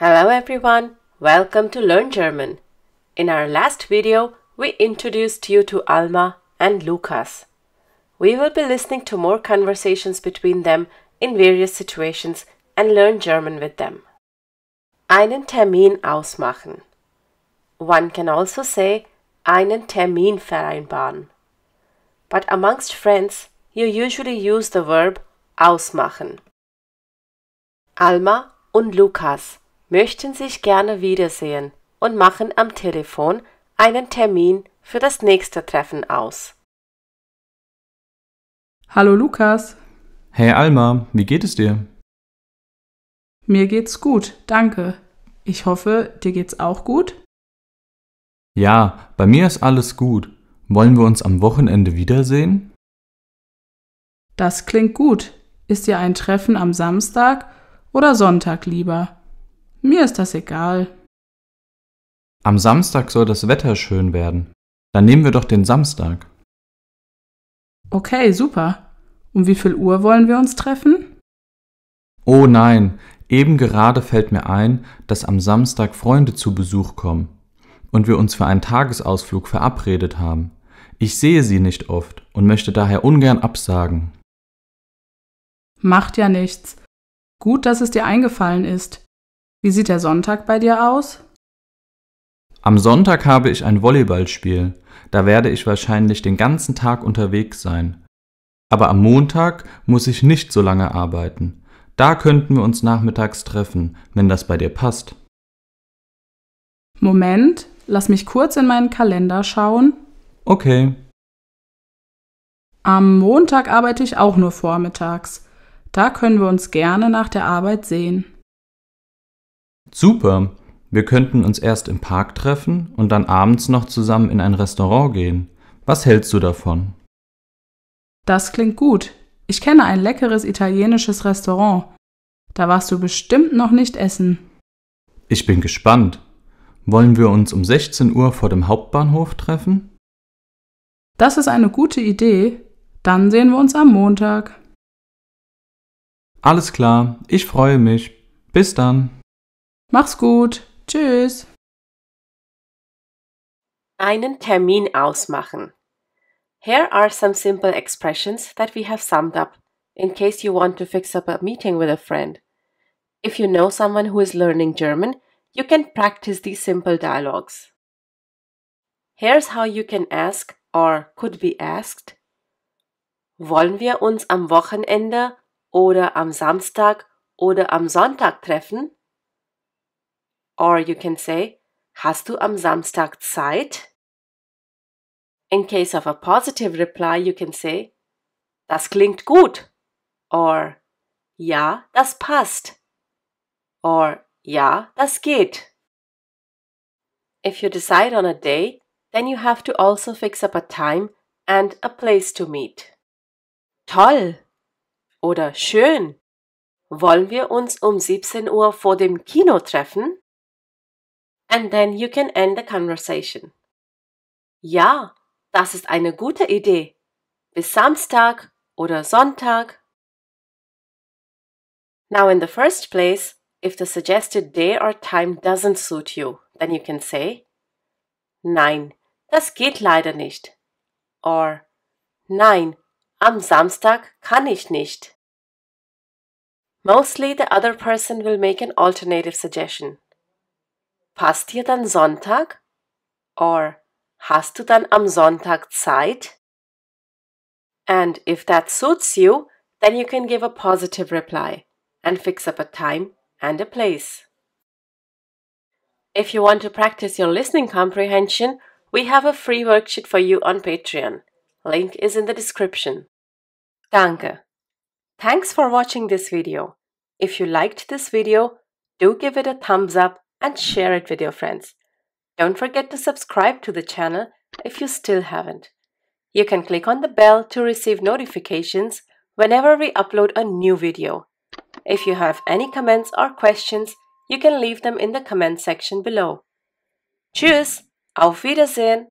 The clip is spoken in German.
Hello everyone, welcome to Learn German. In our last video, we introduced you to Alma and Lukas. We will be listening to more conversations between them in various situations and learn German with them. Einen Termin ausmachen. One can also say einen Termin vereinbaren. But amongst friends, you usually use the verb ausmachen. Alma und Lukas möchten sich gerne wiedersehen und machen am Telefon einen Termin für das nächste Treffen aus. Hallo Lukas. Hey Alma, wie geht es dir? Mir geht's gut, danke. Ich hoffe, dir geht's auch gut? Ja, bei mir ist alles gut. Wollen wir uns am Wochenende wiedersehen? Das klingt gut. Ist dir ein Treffen am Samstag oder Sonntag lieber? Mir ist das egal. Am Samstag soll das Wetter schön werden. Dann nehmen wir doch den Samstag. Okay, super. Um wie viel Uhr wollen wir uns treffen? Oh nein, eben gerade fällt mir ein, dass am Samstag Freunde zu Besuch kommen und wir uns für einen Tagesausflug verabredet haben. Ich sehe sie nicht oft und möchte daher ungern absagen. Macht ja nichts. Gut, dass es dir eingefallen ist. Wie sieht der Sonntag bei dir aus? Am Sonntag habe ich ein Volleyballspiel. Da werde ich wahrscheinlich den ganzen Tag unterwegs sein. Aber am Montag muss ich nicht so lange arbeiten. Da könnten wir uns nachmittags treffen, wenn das bei dir passt. Moment, lass mich kurz in meinen Kalender schauen. Okay. Am Montag arbeite ich auch nur vormittags. Da können wir uns gerne nach der Arbeit sehen. Super, wir könnten uns erst im Park treffen und dann abends noch zusammen in ein Restaurant gehen. Was hältst du davon? Das klingt gut. Ich kenne ein leckeres italienisches Restaurant. Da warst du bestimmt noch nicht essen. Ich bin gespannt. Wollen wir uns um 16 Uhr vor dem Hauptbahnhof treffen? Das ist eine gute Idee. Dann sehen wir uns am Montag. Alles klar, ich freue mich. Bis dann. Mach's gut. Tschüss. Einen Termin ausmachen. Here are some simple expressions that we have summed up in case you want to fix up a meeting with a friend. If you know someone who is learning German, you can practice these simple dialogues. Here's how you can ask or could be asked. Wollen wir uns am Wochenende oder am Samstag oder am Sonntag treffen? Or you can say, Hast du am Samstag Zeit? In case of a positive reply, you can say, Das klingt gut. Or, Ja, das passt. Or, Ja, das geht. If you decide on a day, then you have to also fix up a time and a place to meet. Toll! Oder schön! Wollen wir uns um 17 Uhr vor dem Kino treffen? and then you can end the conversation. Ja, das ist eine gute Idee. Bis Samstag oder Sonntag. Now, in the first place, if the suggested day or time doesn't suit you, then you can say, Nein, das geht leider nicht. Or, Nein, am Samstag kann ich nicht. Mostly, the other person will make an alternative suggestion. Passt dir dann Sonntag? Or Hast du dann am Sonntag Zeit? And if that suits you, then you can give a positive reply and fix up a time and a place. If you want to practice your listening comprehension, we have a free worksheet for you on Patreon. Link is in the description. Danke. Thanks for watching this video. If you liked this video, do give it a thumbs up and share it with your friends. Don't forget to subscribe to the channel if you still haven't. You can click on the bell to receive notifications whenever we upload a new video. If you have any comments or questions, you can leave them in the comment section below. Tschüss, auf Wiedersehen!